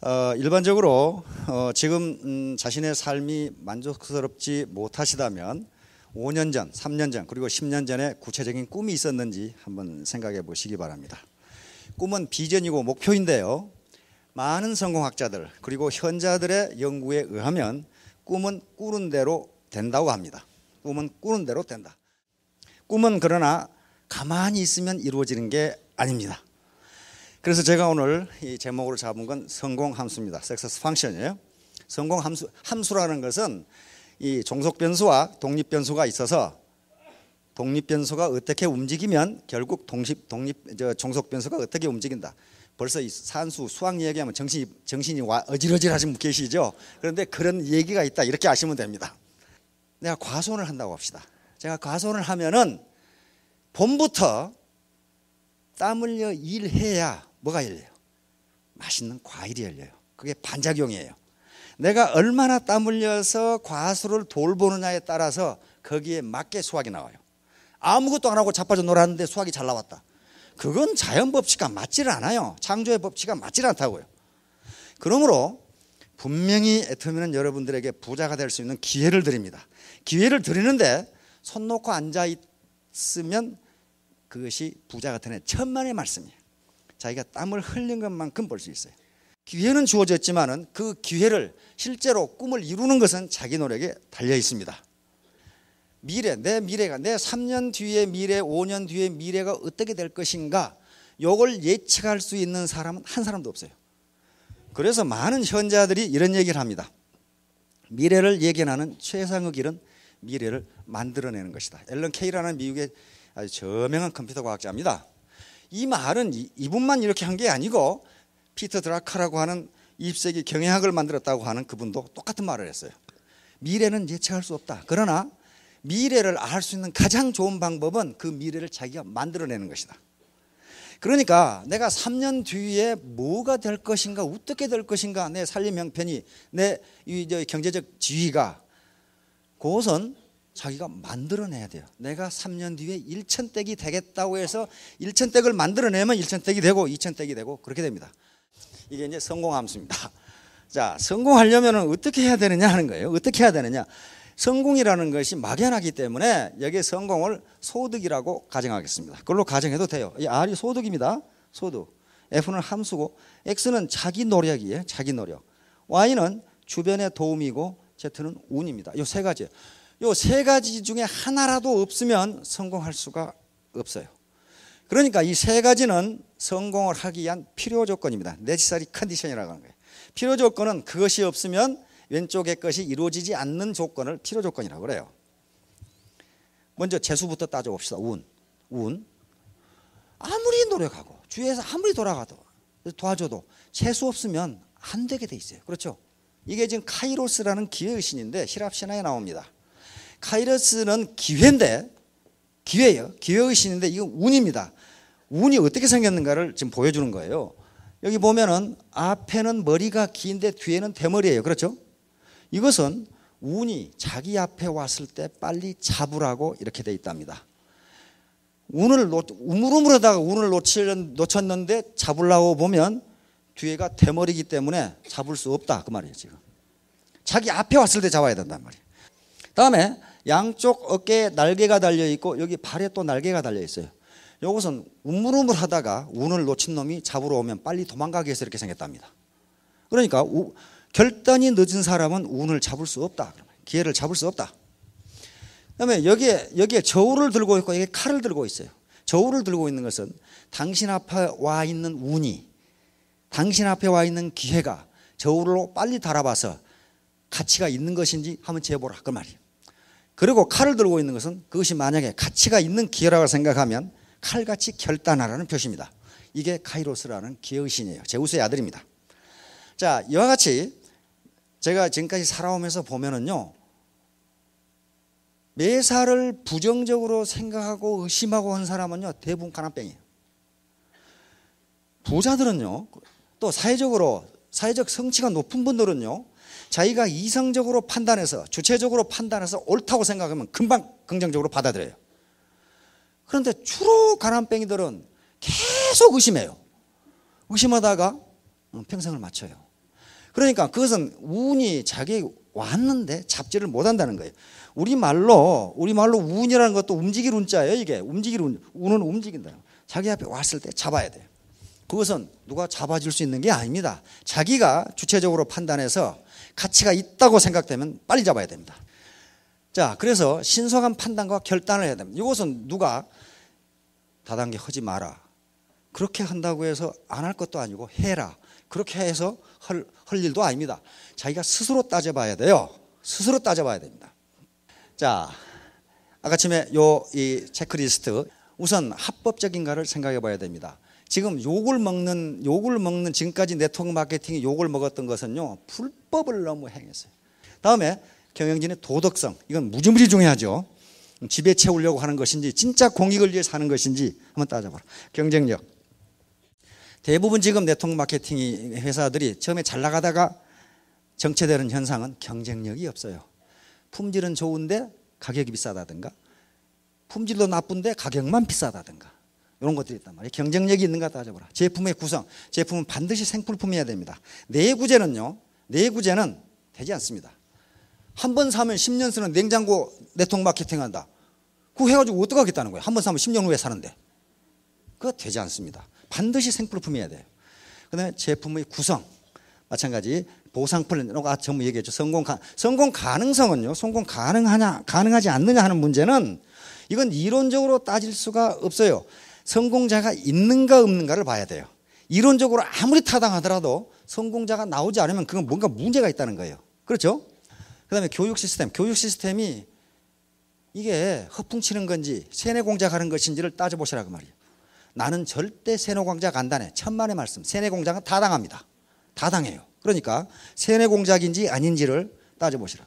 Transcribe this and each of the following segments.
어, 일반적으로 어, 지금 음, 자신의 삶이 만족스럽지 못하시다면 5년 전, 3년 전, 그리고 10년 전에 구체적인 꿈이 있었는지 한번 생각해 보시기 바랍니다. 꿈은 비전이고 목표인데요. 많은 성공학자들 그리고 현자들의 연구에 의하면 꿈은 꾸는 대로 된다고 합니다. 꿈은 꾸는 대로 된다. 꿈은 그러나 가만히 있으면 이루어지는 게 아닙니다. 그래서 제가 오늘 이 제목으로 잡은 건 성공 함수입니다. 섹서스 펑션이에요. 성공 함수 함수라는 것은 이 종속 변수와 독립 변수가 있어서 독립 변수가 어떻게 움직이면 결국 동십 독립 저 종속 변수가 어떻게 움직인다. 벌써 이 산수 수학 이야기하면 정신이 정신이 와 어질어질하신 계시죠. 그런데 그런 얘기가 있다 이렇게 아시면 됩니다. 내가 과손을 한다고 합시다. 제가 과손을 하면은 봄부터 땀 흘려 일해야 뭐가 열려요? 맛있는 과일이 열려요. 그게 반작용이에요. 내가 얼마나 땀 흘려서 과수를 돌보느냐에 따라서 거기에 맞게 수확이 나와요. 아무것도 안 하고 자빠져 놀았는데 수확이 잘 나왔다. 그건 자연 법칙과 맞질 않아요. 창조의 법칙과 맞질 않다고요. 그러므로 분명히 애터미는 여러분들에게 부자가 될 수 있는 기회를 드립니다. 기회를 드리는데 손 놓고 앉아 있으면 그것이 부자 같은 천만의 말씀이에요. 자기가 땀을 흘린 것만큼 볼 수 있어요. 기회는 주어졌지만은 그 기회를 실제로 꿈을 이루는 것은 자기 노력에 달려 있습니다. 미래, 내 미래가 내 3년 뒤의 미래, 5년 뒤의 미래가 어떻게 될 것인가? 요걸 예측할 수 있는 사람은 한 사람도 없어요. 그래서 많은 현자들이 이런 얘기를 합니다. 미래를 예견하는 최상의 길은 미래를 만들어내는 것이다. 앨런 케이라는 미국의 아주 저명한 컴퓨터 과학자입니다. 이 말은 이분만 이렇게 한 게 아니고 피터 드라카라고 하는 20세기 경영학을 만들었다고 하는 그분도 똑같은 말을 했어요. 미래는 예측할 수 없다. 그러나 미래를 알 수 있는 가장 좋은 방법은 그 미래를 자기가 만들어내는 것이다. 그러니까 내가 3년 뒤에 뭐가 될 것인가, 어떻게 될 것인가, 내 살림 형편이, 내 경제적 지위가 그것은 자기가 만들어내야 돼요. 내가 3년 뒤에 1천대기 되겠다고 해서 1천대기를 만들어내면 1천대기 되고 2천대기 되고 그렇게 됩니다. 이게 이제 성공함수입니다. 자, 성공하려면 어떻게 해야 되느냐 하는 거예요. 어떻게 해야 되느냐. 성공이라는 것이 막연하기 때문에 여기에 성공을 소득이라고 가정하겠습니다. 그걸로 가정해도 돼요. 이 R이 소득입니다. 소득. F는 함수고 X는 자기 노력이에요. 자기 노력. Y는 주변의 도움이고 Z는 운입니다. 이 세 가지. 예요 요세 가지 중에 하나라도 없으면 성공할 수가 없어요. 그러니까 이 세 가지는 성공을 하기 위한 필요 조건입니다. 네시사리 컨디션이라고 하는 거예요. 필요 조건은 그것이 없으면 왼쪽의 것이 이루어지지 않는 조건을 필요 조건이라고 그래요. 먼저 재수부터 따져봅시다. 운. 운. 아무리 노력하고 주위에서 아무리 돌아가도 도와줘도 재수 없으면 안 되게 돼 있어요. 그렇죠? 이게 지금 카이로스라는 기회의 신인데 히랍 신화에 나옵니다. 카이러스는 기회인데 기회예요. 기회의 신인데 이건 운입니다. 운이 어떻게 생겼는가를 지금 보여주는 거예요. 여기 보면은 앞에는 머리가 긴데 뒤에는 대머리예요. 그렇죠? 이것은 운이 자기 앞에 왔을 때 빨리 잡으라고 이렇게 돼 있답니다. 운을 우물우물하다가 운을 놓쳤는데 잡으려고 보면 뒤에가 대머리기 이 때문에 잡을 수 없다. 그 말이에요, 지금. 자기 앞에 왔을 때 잡아야 된단 말이에요. 다음에 양쪽 어깨에 날개가 달려 있고 여기 발에 또 날개가 달려 있어요. 요것은 우물우물 하다가 운을 놓친 놈이 잡으러 오면 빨리 도망가게해서 이렇게 생겼답니다. 그러니까 우, 결단이 늦은 사람은 운을 잡을 수 없다. 기회를 잡을 수 없다. 그다음에 여기에 여기에 저울을 들고 있고 이게 칼을 들고 있어요. 저울을 들고 있는 것은 당신 앞에 와 있는 운이 당신 앞에 와 있는 기회가 저울로 빨리 달아봐서 가치가 있는 것인지 한번 재보라 그 말이에요. 그리고 칼을 들고 있는 것은 그것이 만약에 가치가 있는 기회라고 생각하면 칼같이 결단하라는 표시입니다. 이게 카이로스라는 기회의 신이에요. 제우스의 아들입니다. 자, 이와 같이 제가 지금까지 살아오면서 보면은요. 매사를 부정적으로 생각하고 의심하고 한 사람은요. 대부분 가난뱅이에요. 부자들은요. 또 사회적으로 사회적 성취가 높은 분들은요. 자기가 이성적으로 판단해서 주체적으로 판단해서 옳다고 생각하면 금방 긍정적으로 받아들여요. 그런데 주로 가난뱅이들은 계속 의심해요. 의심하다가 어, 평생을 맞춰요. 그러니까 그것은 운이 자기 왔는데 잡지를 못한다는 거예요. 우리말로, 우리말로 운이라는 것도 움직일 운 자예요, 이게. 움직일 운, 운은 움직인다. 자기 앞에 왔을 때 잡아야 돼요. 그것은 누가 잡아줄 수 있는 게 아닙니다. 자기가 주체적으로 판단해서 가치가 있다고 생각되면 빨리 잡아야 됩니다. 자, 그래서 신성한 판단과 결단을 해야 됩니다. 이것은 누가 다단계 하지 마라. 그렇게 한다고 해서 안 할 것도 아니고 해라. 그렇게 해서 할, 할 일도 아닙니다. 자기가 스스로 따져봐야 돼요. 스스로 따져봐야 됩니다. 자, 아까 처음에요이 체크리스트 우선 합법적인가를 생각해 봐야 됩니다. 지금 욕을 먹는 욕을 먹는 지금까지 네트워크 마케팅이 욕을 먹었던 것은요 불법을 너무 행했어요. 다음에 경영진의 도덕성 이건 무지무지 중요하죠. 집에 채우려고 하는 것인지 진짜 공익을 위해 사는 것인지 한번 따져봐라. 경쟁력 대부분 지금 네트워크 마케팅이 회사들이 처음에 잘 나가다가 정체되는 현상은 경쟁력이 없어요. 품질은 좋은데 가격이 비싸다든가 품질도 나쁜데 가격만 비싸다든가 이런 것들이 있단 말이에요. 경쟁력이 있는가 따져보라. 제품의 구성. 제품은 반드시 생풀품이어야 됩니다. 내구재는요. 네 내구재는 네 되지 않습니다. 한 번 사면 10년 쓰는 냉장고 내통 마케팅한다. 그거 해가지고 어떡하겠다는 거예요. 한 번 사면 10년 후에 사는데. 그거 되지 않습니다. 반드시 생풀품이어야 돼요. 그 다음에 제품의 구성. 마찬가지 보상플랜 이런 거 전부 얘기했죠. 성공 가, 성공 가능성은요. 성공 가능하냐 가능하지 않느냐 하는 문제는 이건 이론적으로 따질 수가 없어요. 성공자가 있는가 없는가를 봐야 돼요. 이론적으로 아무리 타당하더라도 성공자가 나오지 않으면 그건 뭔가 문제가 있다는 거예요. 그렇죠? 그 다음에 교육 시스템. 교육 시스템이 이게 허풍치는 건지 세뇌공작하는 것인지를 따져보시라 고 그 말이에요. 나는 절대 세뇌공작 간단해. 천만의 말씀. 세뇌공작은타당합니다타당해요 그러니까 세뇌공작인지 아닌지를 따져보시라.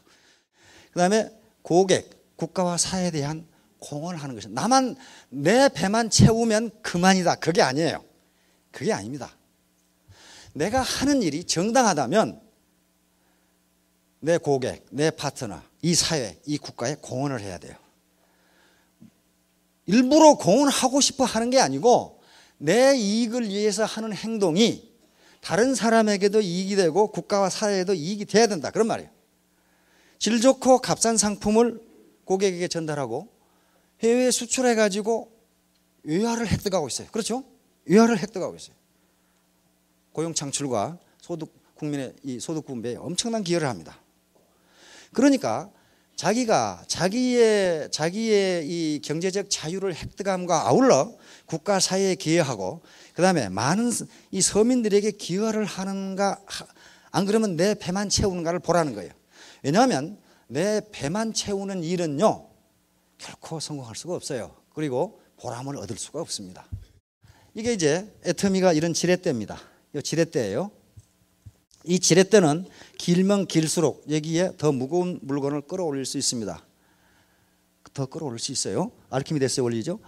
그 다음에 고객, 국가와 사회에 대한 공헌하는 을 것이 나만 내 배만 채우면 그만이다. 그게 아니에요. 그게 아닙니다. 내가 하는 일이 정당하다면 내 고객, 내 파트너, 이 사회, 이 국가에 공헌을 해야 돼요. 일부러 공헌하고 싶어 하는 게 아니고 내 이익을 위해서 하는 행동이 다른 사람에게도 이익이 되고 국가와 사회에도 이익이 돼야 된다. 그런 말이에요. 질 좋고 값싼 상품을 고객에게 전달하고 해외에 수출해 가지고 외화를 획득하고 있어요. 그렇죠? 외화를 획득하고 있어요. 고용 창출과 소득 국민의 이 소득 분배에 엄청난 기여를 합니다. 그러니까 자기가 자기의 자기의 이 경제적 자유를 획득함과 아울러 국가 사회에 기여하고 그다음에 많은 이 서민들에게 기여를 하는가 안 그러면 내 배만 채우는가를 보라는 거예요. 왜냐하면 내 배만 채우는 일은요 결코 성공할 수가 없어요. 그리고 보람을 얻을 수가 없습니다. 이게 이제 애터미가 이런 지렛대입니다. 이 지렛대예요. 이 지렛대는 길면 길수록 여기에 더 무거운 물건을 끌어올릴 수 있습니다. 더 끌어올릴 수 있어요. 알키미데스의 원리죠.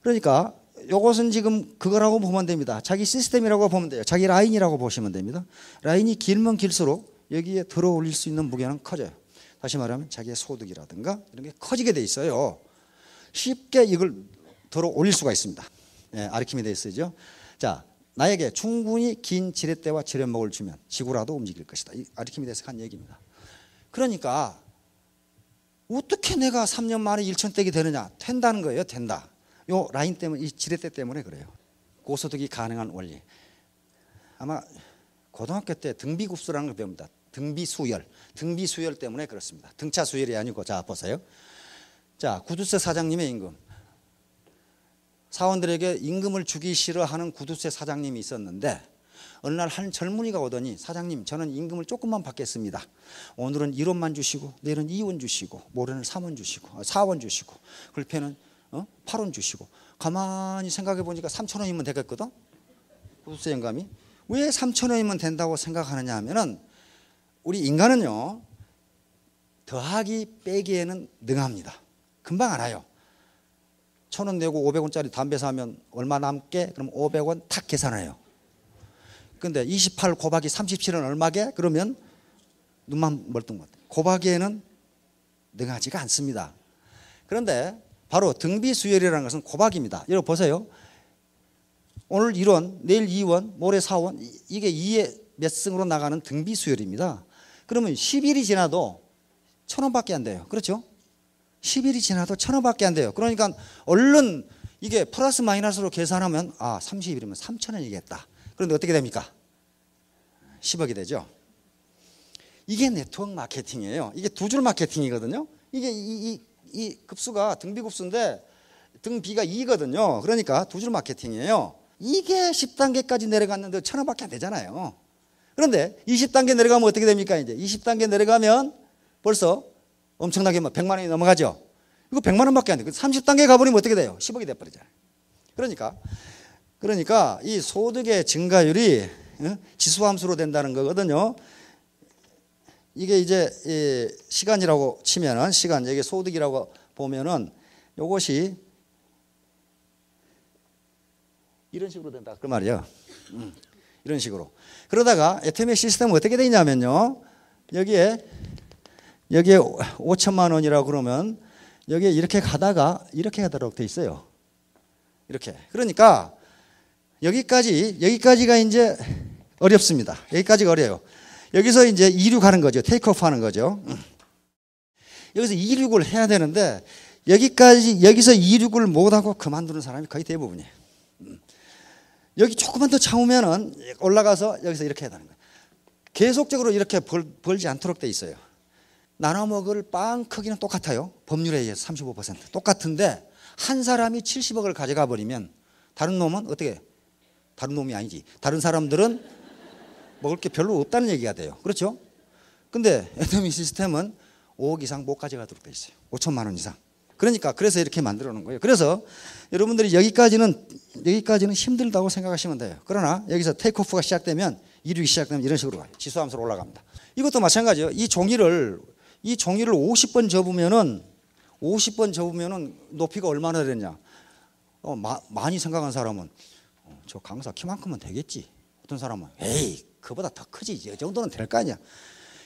그러니까 이것은 지금 그거라고 보면 됩니다. 자기 시스템이라고 보면 돼요. 자기 라인이라고 보시면 됩니다. 라인이 길면 길수록 여기에 들어올릴 수 있는 무게는 커져요. 다시 말하면 자기의 소득이라든가 이런 게 커지게 돼 있어요. 쉽게 이걸 들어 올릴 수가 있습니다. 예, 아르키메데스죠. 자, 나에게 충분히 긴 지렛대와 지렛목을 주면 지구라도 움직일 것이다. 아르키메데스가 한 얘기입니다. 그러니까 어떻게 내가 3년 만에 1천 떼기 되느냐? 된다는 거예요. 된다. 요 라인 때문에 이 지렛대 때문에 그래요. 고소득이 가능한 원리. 아마 고등학교 때 등비굽수라는 걸 배웁니다. 등비 수열. 등비 수열 때문에 그렇습니다. 등차 수열이 아니고 자 보세요. 자 구두쇠 사장님의 임금. 사원들에게 임금을 주기 싫어하는 구두쇠 사장님이 있었는데 어느 날 한 젊은이가 오더니 사장님 저는 임금을 조금만 받겠습니다. 오늘은 1원만 주시고 내일은 2원 주시고 모레는 3원 주시고 4원 아, 주시고 글패는 어? 8원 주시고 가만히 생각해 보니까 3천 원이면 되겠거든. 구두쇠 영감이 왜 3천 원이면 된다고 생각하느냐 하면은 우리 인간은요, 더하기 빼기에는 능합니다. 금방 알아요. 천 원 내고 500원짜리 담배 사면 얼마 남게? 그럼 500원 탁 계산해요. 근데 28 곱하기 37은 얼마게? 그러면 눈만 멀뚱멀. 곱하기에는 능하지가 않습니다. 그런데 바로 등비수열이라는 것은 곱하기입니다. 여러분 보세요. 오늘 1원, 내일 2원, 모레 4원, 이게 2의 몇 승으로 나가는 등비수열입니다. 그러면 10일이 지나도 1 0 0 0 원밖에 안 돼요. 그렇죠? 10일이 지나도 1 0 0 0 원밖에 안 돼요. 그러니까 얼른 이게 플러스 마이너스로 계산하면 아 30일이면 3천 원이겠다. 그런데 어떻게 됩니까? 10억이 되죠. 이게 네트워크 마케팅이에요. 이게 두 줄 마케팅이거든요. 이게 이, 이, 이 급수가 등비급수인데 등비가 2거든요. 그러니까 두 줄 마케팅이에요. 이게 10단계까지 내려갔는데 천 원밖에 안 되잖아요. 그런데 20단계 내려가면 어떻게 됩니까? 이제 20단계 내려가면 벌써 엄청나게 100만 원이 넘어가죠. 이거 100만 원밖에 안 돼. 30단계 가버리면 어떻게 돼요? 10억이 돼버리잖아요. 그러니까 그러니까 이 소득의 증가율이 어? 지수함수로 된다는 거거든요. 이게 이제 시간이라고 치면은 시간 여기 소득이라고 보면은 요것이 이런 식으로 된다 그 말이에요. 음. 이런 식으로. 그러다가 에테메 시스템 어떻게 되냐면요. 여기에 여기에 5천만 원이라고 그러면 여기에 이렇게 가다가 이렇게 가도록 돼 있어요. 이렇게. 그러니까 여기까지 여기까지가 이제 어렵습니다. 여기까지가 어려요. 여기서 이제 이륙하는 거죠. 테이크오프 하는 거죠. 음. 여기서 이륙을 해야 되는데 여기까지 여기서 이륙을 못 하고 그만두는 사람이 거의 대부분이에요. 여기 조금만 더 참으면은 올라가서 여기서 이렇게 해야 되는 거예요. 계속적으로 이렇게 벌, 벌지 않도록 돼 있어요. 나눠 먹을 빵 크기는 똑같아요. 법률에 의해서 35% 똑같은데 한 사람이 70억을 가져가 버리면 다른 놈은 어떻게 다른 놈이 아니지. 다른 사람들은 먹을 게 별로 없다는 얘기가 돼요. 그렇죠? 근데 애터미 시스템은 5억 이상 못 가져가도록 돼 있어요. 5천만 원 이상. 그러니까 그래서 이렇게 만들어 놓은 거예요. 그래서 여러분들이 여기까지는 여기까지는 힘들다고 생각하시면 돼요. 그러나 여기서 테이크오프가 시작되면 이륙이 시작되면 이런 식으로 가요. 지수함수로 올라갑니다. 이것도 마찬가지예요. 이 종이를 이 종이를 50번 접으면은 50번 접으면은 높이가 얼마나 되냐? 어, 마, 많이 생각한 사람은 어, 저 강사 키만큼은 되겠지. 어떤 사람은 에이 그보다 더 크지. 이 정도는 될 거 아니야.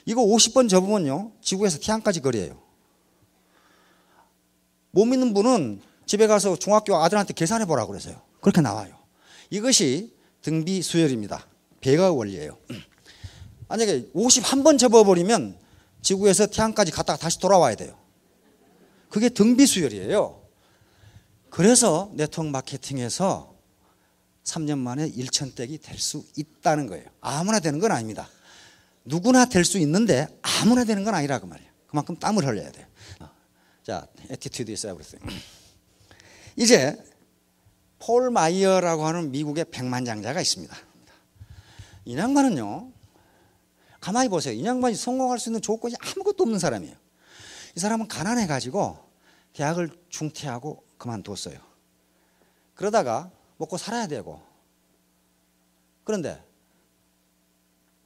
이거 50번 접으면요 지구에서 태양까지 거리예요. 못 믿는 분은 집에 가서 중학교 아들한테 계산해 보라고 그래서요. 그렇게 나와요. 이것이 등비 수열입니다. 배가 원리예요. 만약에 51번 접어버리면 지구에서 태양까지 갔다가 다시 돌아와야 돼요. 그게 등비 수열이에요. 그래서 네트워크 마케팅에서 3년 만에 1천대기 될 수 있다는 거예요. 아무나 되는 건 아닙니다. 누구나 될 수 있는데 아무나 되는 건 아니라 그 말이에요. 그만큼 땀을 흘려야 돼요. 자, attitude is everything. 이제 폴 마이어라고 하는 미국의 백만장자가 있습니다. 이 양반은요. 가만히 보세요. 이 양반이 성공할 수 있는 조건이 아무것도 없는 사람이에요. 이 사람은 가난해 가지고 대학을 중퇴하고 그만뒀어요. 그러다가 먹고 살아야 되고. 그런데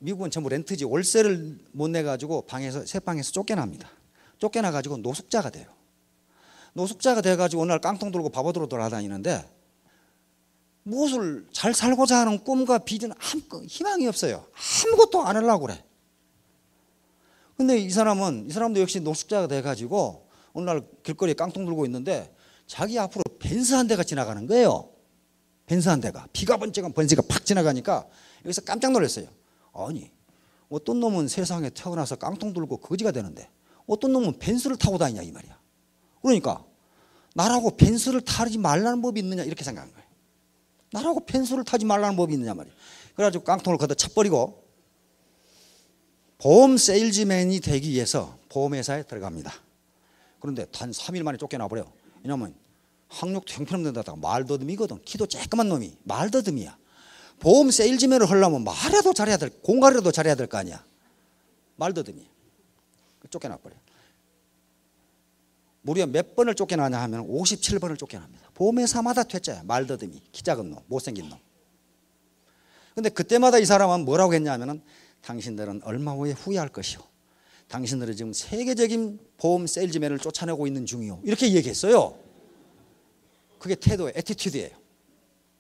미국은 전부 렌트지 월세를 못내 가지고 방에서 새 방에서 쫓겨납니다. 쫓겨나 가지고 노숙자가 돼요. 노숙자가 돼 가지고 오늘 깡통 들고 바보들로 돌아다니는데 무엇을 잘 살고자 하는 꿈과 비전 아무 그 희망이 없어요. 아무것도 안 하려고 그래. 근데 이 사람은 이 사람도 역시 노숙자가 돼 가지고 오늘날 길거리에 깡통 들고 있는데 자기 앞으로 벤스 한 대가 지나가는 거예요. 벤스 한 대가 비가 번쩍한 번지가 팍 지나가니까 여기서 깜짝 놀랐어요. 아니 어떤 놈은 세상에 태어나서 깡통 들고 거지가 되는데 어떤 놈은 벤스를 타고 다니냐 이 말이야. 그러니까 나라고 벤스를 타지 말라는 법이 있느냐 이렇게 생각한 거예요. 나라고 벤스를 타지 말라는 법이 있느냐 말이야. 그래가지고 깡통을 걷어 차버리고 보험 세일즈맨이 되기 위해서 보험회사에 들어갑니다. 그런데 단 3일 만에 쫓겨나 버려. 왜냐면 학력도 형편없는 데다가 말더듬이거든. 키도 쬐끄만 놈이 말더듬이야. 보험 세일즈맨을 하려면 말이도 잘해야 될, 공갈이라도 잘해야 될 거 아니야. 말더듬이야. 쫓겨나버려요. 무려 몇 번을 쫓겨나냐 하면 57번을 쫓겨납니다. 봄에 사마다 퇴짜야. 말더듬이. 키 작은 놈, 못생긴 놈. 근데 그때마다 이 사람은 뭐라고 했냐면은 당신들은 얼마 후에 후회할 것이요. 당신들은 지금 세계적인 보험 세일즈맨을 쫓아내고 있는 중이요. 이렇게 얘기했어요. 그게 태도예 에티튜드예요.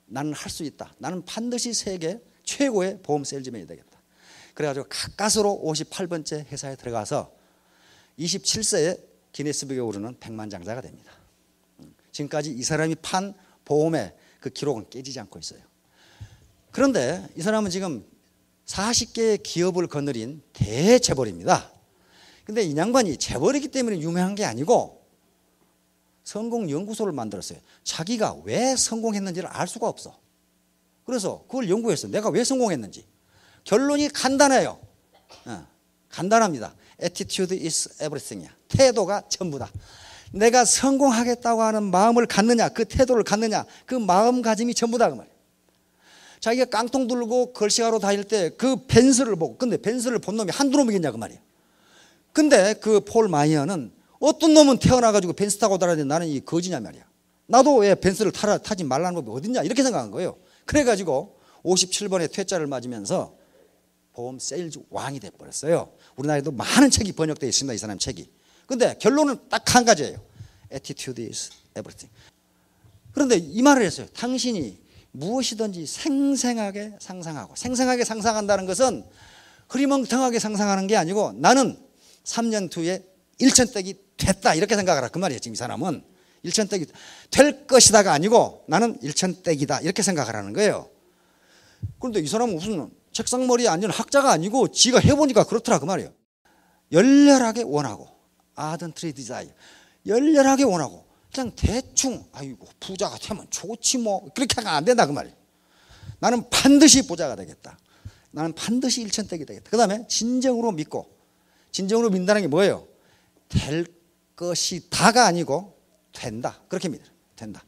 나는 할 수 있다. 나는 반드시 세계 최고의 보험 세일즈맨이 되겠다. 그래가지고 가까스로 58번째 회사에 들어가서 27세에 기네스북에 오르는 백만장자가 됩니다. 지금까지 이 사람이 판 보험의 그 기록은 깨지지 않고 있어요. 그런데 이 사람은 지금 40개의 기업을 거느린 대재벌입니다. 근데 이 양반이 재벌이기 때문에 유명한 게 아니고 성공연구소를 만들었어요. 자기가 왜 성공했는지를 알 수가 없어. 그래서 그걸 연구했어. 내가 왜 성공했는지. 결론이 간단해요. 어, 간단합니다. attitude is everything이야. 태도가 전부다. 내가 성공하겠다고 하는 마음을 갖느냐, 그 태도를 갖느냐, 그 마음가짐이 전부다 그 말이야. 자기가 깡통 들고 걸시가로 다닐 때 그 벤스를 보고, 근데 벤스를 본 놈이 한두 놈이겠냐 그 말이야. 근데 그 폴 마이어는 어떤 놈은 태어나가지고 벤스 타고 다니는데 나는 이 거지냐 말이야. 나도 왜 벤스를 타라, 타지 말라는 법이 어딨냐 이렇게 생각한 거예요. 그래가지고 57번의 퇴짜를 맞으면서 보험 세일즈 왕이 돼버렸어요. 우리나라에도 많은 책이 번역되어 있습니다. 이 사람 책이. 근데 결론은 딱 한 가지예요. Attitude is everything. 그런데 이 말을 했어요. 당신이 무엇이든지 생생하게 상상하고 생생하게 상상한다는 것은 흐리멍텅하게 상상하는 게 아니고 나는 3년 뒤에 일천대기 됐다 이렇게 생각하라 그 말이에요 지금 이 사람은 일천대기 될 것이다가 아니고 나는 일천대기다 이렇게 생각하라는 거예요 그런데 이 사람은 무슨 책상머리 아니면 학자가 아니고 지가 해보니까 그렇더라 그 말이에요. 열렬하게 원하고 아든트리 디자이어 열렬하게 원하고 그냥 대충 아이고 부자가 되면 좋지 뭐 그렇게 하면 안 된다 그 말이에요. 나는 반드시 부자가 되겠다. 나는 반드시 일천대기 되겠다. 그 다음에 진정으로 믿고 진정으로 믿는다는 게 뭐예요? 될 것이 다가 아니고 된다. 그렇게 믿어요. 된다.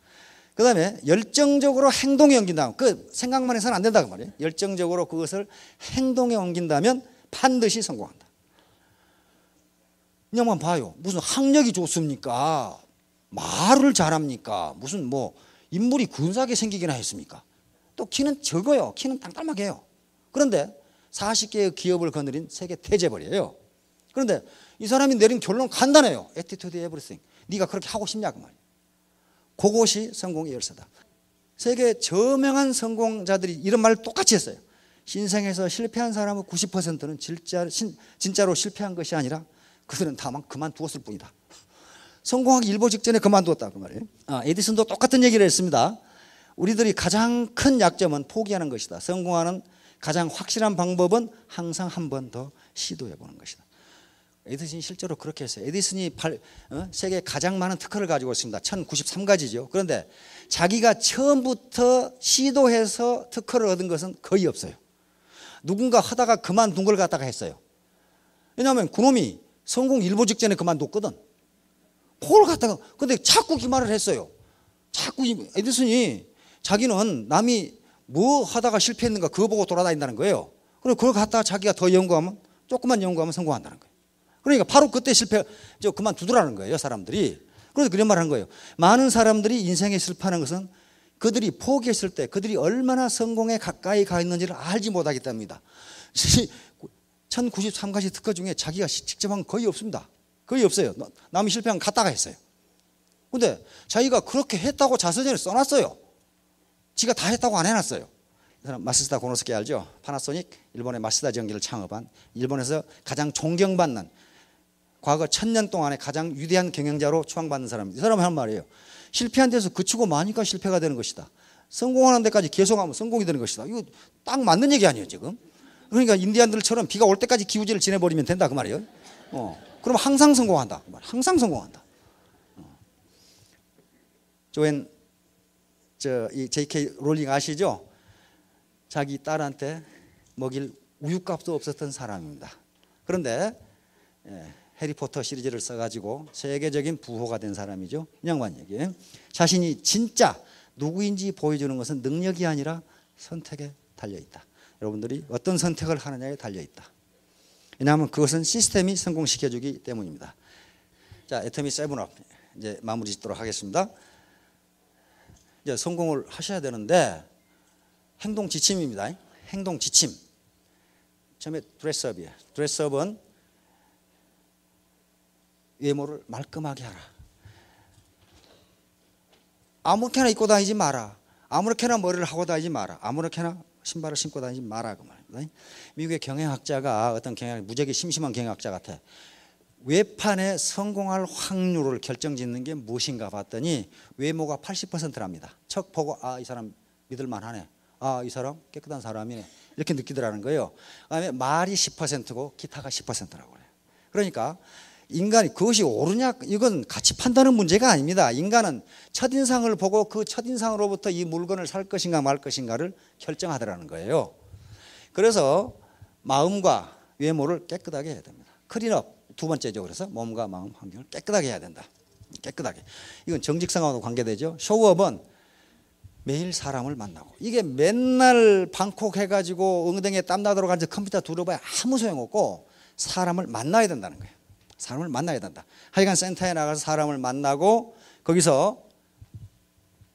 그 다음에 열정적으로 행동에 옮긴다면 그 생각만 해서는 안 된다 그 말이에요. 열정적으로 그것을 행동에 옮긴다면 반드시 성공한다. 그냥만 봐요. 무슨 학력이 좋습니까? 말을 잘합니까? 무슨 뭐 인물이 군사하게 생기기나 했습니까? 또 키는 적어요. 키는 땅딸막해요. 그런데 40개의 기업을 거느린 세계 대재벌이에요 그런데 이 사람이 내린 결론 간단해요. 에티튜드 에브리싱. 네가 그렇게 하고 싶냐 그 말이에요. 그것이 성공의 열쇠다. 세계 저명한 성공자들이 이런 말을 똑같이 했어요. 신생에서 실패한 사람의 90%는 진짜, 신, 진짜로 실패한 것이 아니라 그들은 다만 그만두었을 뿐이다. 성공하기 일보 직전에 그만두었다 그 말이에요. 아, 에디슨도 똑같은 얘기를 했습니다. 우리들이 가장 큰 약점은 포기하는 것이다. 성공하는 가장 확실한 방법은 항상 한 번 더 시도해 보는 것이다. 에디슨이 실제로 그렇게 했어요. 에디슨이 발, 어? 세계 가장 많은 특허를 가지고 있습니다. 1093가지죠. 그런데 자기가 처음부터 시도해서 특허를 얻은 것은 거의 없어요. 누군가 하다가 그만둔 걸 갖다가 했어요. 왜냐하면 그놈이 성공 일보 직전에 그만뒀거든. 그걸 갖다가 근데 자꾸 기말을 했어요. 자꾸 에디슨이 자기는 남이 뭐 하다가 실패했는가 그거 보고 돌아다닌다는 거예요. 그리고 그걸 갖다가 자기가 더 연구하면 조금만 연구하면 성공한다는 거예요. 그러니까 바로 그때 실패, 저 그만두더라는 거예요, 사람들이. 그래서 그런 말을 한 거예요. 많은 사람들이 인생에 실패하는 것은 그들이 포기했을 때 그들이 얼마나 성공에 가까이 가 있는지를 알지 못하기때문이다 1093가지 특허 중에 자기가 직접 한 거의 없습니다. 거의 없어요. 남이 실패한 갔다가 했어요. 근데 자기가 그렇게 했다고 자서전에 써놨어요. 지가 다 했다고 안 해놨어요. 이 사람 마스다 고노스케 알죠? 파나소닉 일본의 마스다 전기를 창업한 일본에서 가장 존경받는 과거 천 년 동안에 가장 위대한 경영자로 추앙받는 사람입니다. 이 사람이 하 말이에요. 실패한 데서 그치고 마니까 실패가 되는 것이다. 성공하는 데까지 계속하면 성공이 되는 것이다. 이거 딱 맞는 얘기 아니에요, 지금. 그러니까 인디안들처럼 비가 올 때까지 기우제를 지내버리면 된다, 그 말이에요. 어. 그럼 항상 성공한다. 그 항상 성공한다. 조엔, 어. 저, 이 JK 롤링 아시죠? 자기 딸한테 먹일 우유값도 없었던 사람입니다. 그런데, 예. 해리포터 시리즈를 써가지고 세계적인 부호가 된 사람이죠. 양반 얘기 자신이 진짜 누구인지 보여주는 것은 능력이 아니라 선택에 달려있다. 여러분들이 어떤 선택을 하느냐에 달려있다. 왜냐하면 그것은 시스템이 성공시켜주기 때문입니다. 자, 애터미 세븐업 이제 마무리 짓도록 하겠습니다. 이제 성공을 하셔야 되는데 행동 지침입니다. 행동 지침. 처음에 드레스업이에요. 드레스업은 외모를 말끔하게 하라. 아무렇게나 입고 다니지 마라. 아무렇게나 머리를 하고 다니지 마라. 아무렇게나 신발을 신고 다니지 마라 그 말. 미국의 경영학자가 어떤 경영 무지하게 심심한 경영학자 같아. 외판에 성공할 확률을 결정짓는 게 무엇인가 봤더니 외모가 80%랍니다. 척 보고 아 이 사람 믿을 만하네. 아 이 사람 깨끗한 사람이네. 이렇게 느끼더라는 거예요. 그다음에 말이 10%고 기타가 10%라고 그래요. 그러니까 인간이 그것이 옳으냐 이건 같이 판단하 문제가 아닙니다. 인간은 첫인상을 보고 그 첫인상으로부터 이 물건을 살 것인가 말 것인가를 결정하더라는 거예요. 그래서 마음과 외모를 깨끗하게 해야 됩니다. 클린업 두 번째죠. 그래서 몸과 마음 환경을 깨끗하게 해야 된다. 깨끗하게. 이건 정직성하고 관계되죠. 쇼업은 매일 사람을 만나고 이게 맨날 방콕해가지고 엉덩에땀 나도록 앉아 컴퓨터 두려봐야 아무 소용없고 사람을 만나야 된다는 거예요. 사람을 만나야 된다. 하여간 센터에 나가서 사람을 만나고 거기서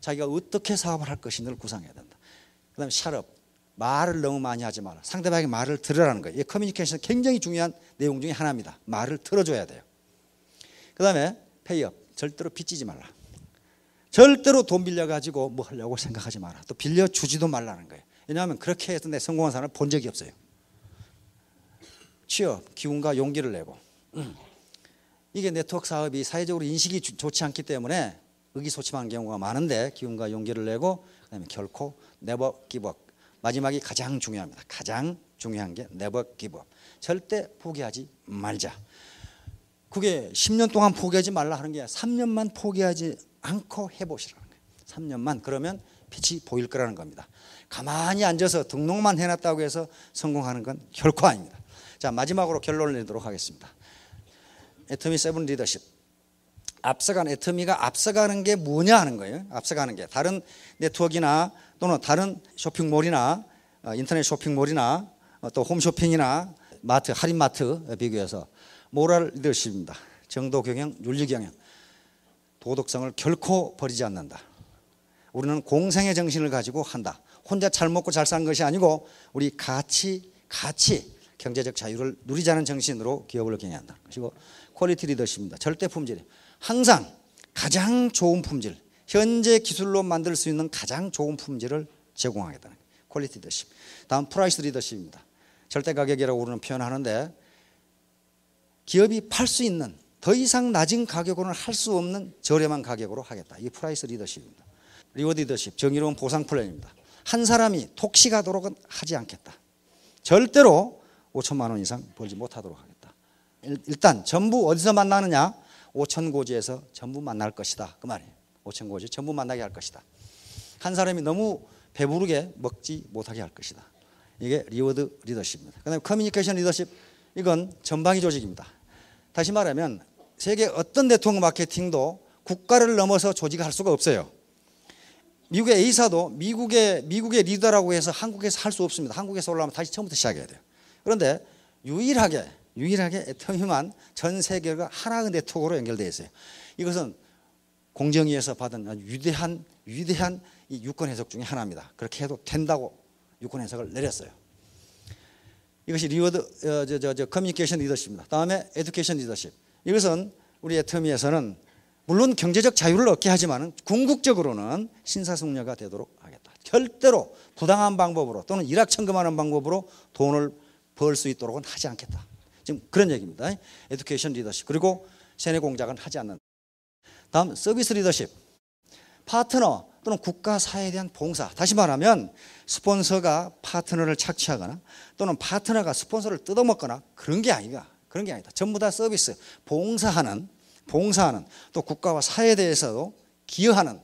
자기가 어떻게 사업을 할 것인지를 구상해야 된다. 그 다음에 샤럽. 말을 너무 많이 하지 마라. 상대방에게 말을 들으라는 거예요. 이 커뮤니케이션 굉장히 중요한 내용 중에 하나입니다. 말을 들어줘야 돼요. 그 다음에 페이업. 절대로 빚지지 말라. 절대로 돈 빌려가지고 뭐 하려고 생각하지 마라. 또 빌려주지도 말라는 거예요. 왜냐하면 그렇게 해서 내 성공한 사람을 본 적이 없어요. 취업, 기운과 용기를 내고. 음. 이게 네트워크 사업이 사회적으로 인식이 좋지 않기 때문에 의기소침한 경우가 많은데 기운과 용기를 내고 그다음에 결코 네버 기법 마지막이 가장 중요합니다. 가장 중요한 게 네버 기법 절대 포기하지 말자. 그게 10년 동안 포기하지 말라 하는 게 3년만 포기하지 않고 해보시라는 거예요. 3년만 그러면 빛이 보일 거라는 겁니다. 가만히 앉아서 등록만 해놨다고 해서 성공하는 건 결코 아닙니다. 자 마지막으로 결론을 내도록 하겠습니다. 애터미 세븐 리더십. 앞서간 애터미가 앞서가는 게 뭐냐 하는 거예요. 앞서가는 게 다른 네트워크나 또는 다른 쇼핑몰이나 어, 인터넷 쇼핑몰이나 어, 또 홈쇼핑이나 마트 할인마트 비교해서 모랄 리더십입니다. 정도 경영, 윤리 경영, 도덕성을 결코 버리지 않는다. 우리는 공생의 정신을 가지고 한다. 혼자 잘 먹고 잘 사는 것이 아니고 우리 같이 같이 경제적 자유를 누리자는 정신으로 기업을 경영한다는 것이고 퀄리티 리더십입니다. 절대 품질 항상 가장 좋은 품질, 현재 기술로 만들 수 있는 가장 좋은 품질을 제공하겠다는 퀄리티 리더십. 다음 프라이스 리더십입니다. 절대 가격이라고 우리는 표현하는데 기업이 팔 수 있는 더 이상 낮은 가격으로는 할 수 없는 저렴한 가격으로 하겠다. 이 프라이스 리더십입니다. 리워드 리더십, 정의로운 보상 플랜입니다. 한 사람이 톡식하도록은 하지 않겠다. 절대로 5천만 원 이상 벌지 못하도록 하겠다. 일단 전부 어디서 만나느냐? 5천 고지에서 전부 만날 것이다. 그 말이에요. 5천 고지 전부 만나게 할 것이다. 한 사람이 너무 배부르게 먹지 못하게 할 것이다. 이게 리워드 리더십입니다. 그다음에 커뮤니케이션 리더십 이건 전방위 조직입니다. 다시 말하면 세계 어떤 대통령 마케팅도 국가를 넘어서 조직할 수가 없어요. 미국의 A사도 미국의 미국의 리더라고 해서 한국에서 할 수 없습니다. 한국에서 올라오면 다시 처음부터 시작해야 돼요. 그런데 유일하게 유일하게 에터미만 전 세계가 하나의 네트워크로 연결되어 있어요. 이것은 공정위에서 받은 위대한 위대한 유권 해석 중의 하나입니다. 그렇게 해도 된다고 유권 해석을 내렸어요. 이것이 리워드 어, 저, 저, 저, 커뮤니케이션 리더십입니다. 다음에 에듀케이션 리더십. 이것은 우리 에터미에서는 물론 경제적 자유를 얻게 하지만 궁극적으로는 신사숙녀가 되도록 하겠다. 절대로 부당한 방법으로 또는 일확천금하는 방법으로 돈을 벌수 있도록은 하지 않겠다. 지금 그런 얘기입니다. 에듀케이션 리더십. 그리고 세뇌 공작은 하지 않는다. 음 서비스 리더십. 파트너 또는 국가 사회에 대한 봉사. 다시 말하면 스폰서가 파트너를 착취하거나 또는 파트너가 스폰서를 뜯어먹거나 그런 게 아니다. 그런 게 아니다. 전부 다 서비스, 봉사하는, 봉사하는 또 국가와 사회에 대해서도 기여하는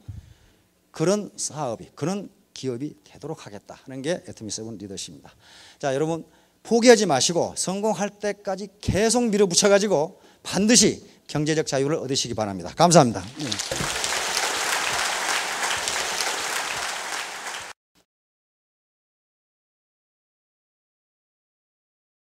그런 사업이, 그런 기업이 되도록 하겠다 하는 게 에트미 세븐 리더십입니다. 자, 여러분 포기하지 마시고 성공할 때까지 계속 밀어붙여 가지고 반드시 경제적 자유를 얻으시기 바랍니다. 감사합니다. 네.